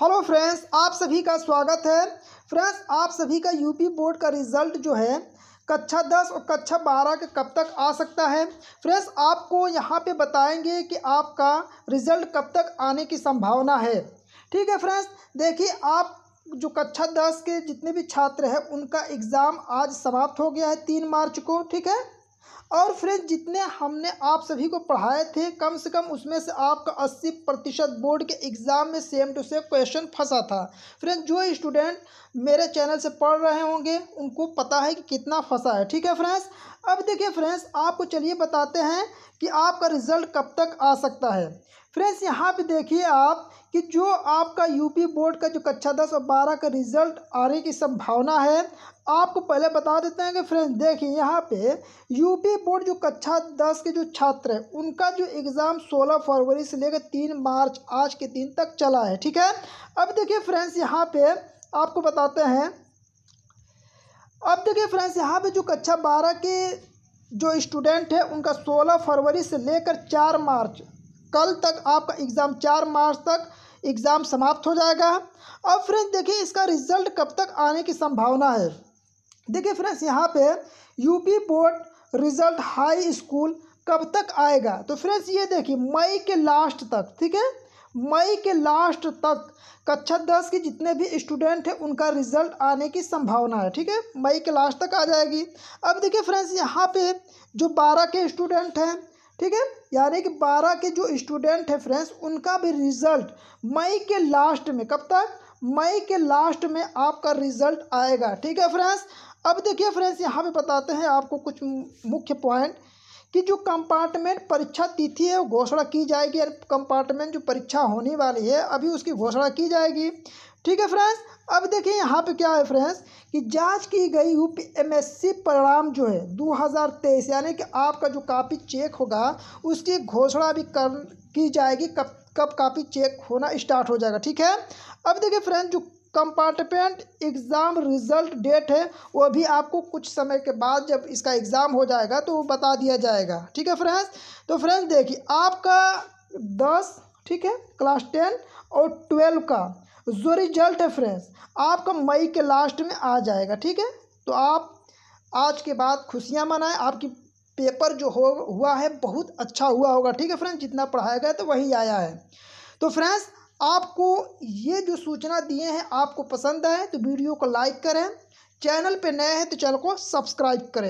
hello friends आप सभी का स्वागत है फ्रेंड्स आप सभी का यूपी बोर्ड का रिजल्ट जो है कक्षा दस और कक्षा बारह के कब तक आ सकता है फ्रेंड्स आपको यहाँ पे बताएंगे कि आपका रिजल्ट कब तक आने की संभावना है ठीक है फ्रेंड्स देखिए आप जो कक्षा दस के जितने भी छात्र हैं उनका एग्ज़ाम आज समाप्त हो गया है तीन मार्च को ठीक है और फ्रेंड जितने हमने आप सभी को पढ़ाए थे कम से कम उसमें से आपका 80 प्रतिशत बोर्ड के एग्ज़ाम में सेम टू सेम क्वेश्चन फंसा था फ्रेंड जो स्टूडेंट मेरे चैनल से पढ़ रहे होंगे उनको पता है कि कितना फंसा है ठीक है फ्रेंड्स अब देखिए फ्रेंड्स आपको चलिए बताते हैं कि आपका रिज़ल्ट कब तक आ सकता है फ्रेंड्स यहाँ पे देखिए आप कि जो आपका यूपी बोर्ड का जो कक्षा दस और बारह का रिजल्ट आने की संभावना है आपको पहले बता देते हैं कि फ्रेंड्स देखिए यहाँ पे यूपी बोर्ड जो कक्षा दस के जो छात्र हैं उनका जो एग्ज़ाम सोलह फरवरी से लेकर तीन मार्च आज के दिन तक चला है ठीक है अब देखिए फ्रेंड्स यहाँ पे आपको बताते हैं अब देखिए फ्रेंड्स यहाँ पे जो कक्षा बारह के जो स्टूडेंट है उनका सोलह फरवरी से लेकर चार मार्च कल तक आपका एग्ज़ाम चार मार्च तक एग्ज़ाम समाप्त हो जाएगा अब फ्रेंड्स देखिए इसका रिजल्ट कब तक आने की संभावना है देखिए फ्रेंड्स यहाँ पे UP board result high school कब तक आएगा तो फ्रेंड्स ये देखिए मई के लास्ट तक ठीक है मई के लास्ट तक कक्षा दस के जितने भी स्टूडेंट हैं उनका रिजल्ट आने की संभावना है ठीक है मई के लास्ट तक आ जाएगी अब देखिए फ्रेंड्स यहाँ पे जो बारह के स्टूडेंट हैं ठीक है यानी कि बारह के जो स्टूडेंट है फ्रेंड्स उनका भी रिजल्ट मई के लास्ट में कब तक मई के लास्ट में आपका रिजल्ट आएगा ठीक है फ्रेंड्स अब देखिए फ्रेंड्स यहाँ पे बताते हैं आपको कुछ मुख्य पॉइंट कि जो कंपार्टमेंट परीक्षा तिथि है घोषणा की जाएगी और कंपार्टमेंट जो परीक्षा होने वाली है अभी उसकी घोषणा की जाएगी ठीक है फ्रेंड्स अब देखिए यहाँ पे क्या है फ्रेंड्स कि जांच की गई उप एमएससी परिणाम जो है 2023 यानी कि आपका जो कापी चेक होगा उसकी घोषणा भी कर की जाएगी कब कब कापी चेक होना स्टार्ट हो जाएगा ठीक है अब देखिए फ्रेंड्स जो कंपार्टमेंट एग्ज़ाम रिज़ल्ट डेट है वो भी आपको कुछ समय के बाद जब इसका एग्ज़ाम हो जाएगा तो वो बता दिया जाएगा ठीक है फ्रेंड्स तो फ्रेंड्स देखिए आपका दस ठीक है क्लास टेन और ट्वेल्व का जो रिजल्ट है फ्रेंड्स आपका मई के लास्ट में आ जाएगा ठीक है तो आप आज के बाद खुशियाँ मनाएं आपकी पेपर जो हो हुआ है बहुत अच्छा हुआ होगा ठीक है फ्रेंड्स जितना पढ़ाया गया तो वही आया है तो फ्रेंड्स आपको ये जो सूचना दिए हैं आपको पसंद आए तो वीडियो को लाइक करें चैनल पर नए हैं तो चैनल को सब्सक्राइब करें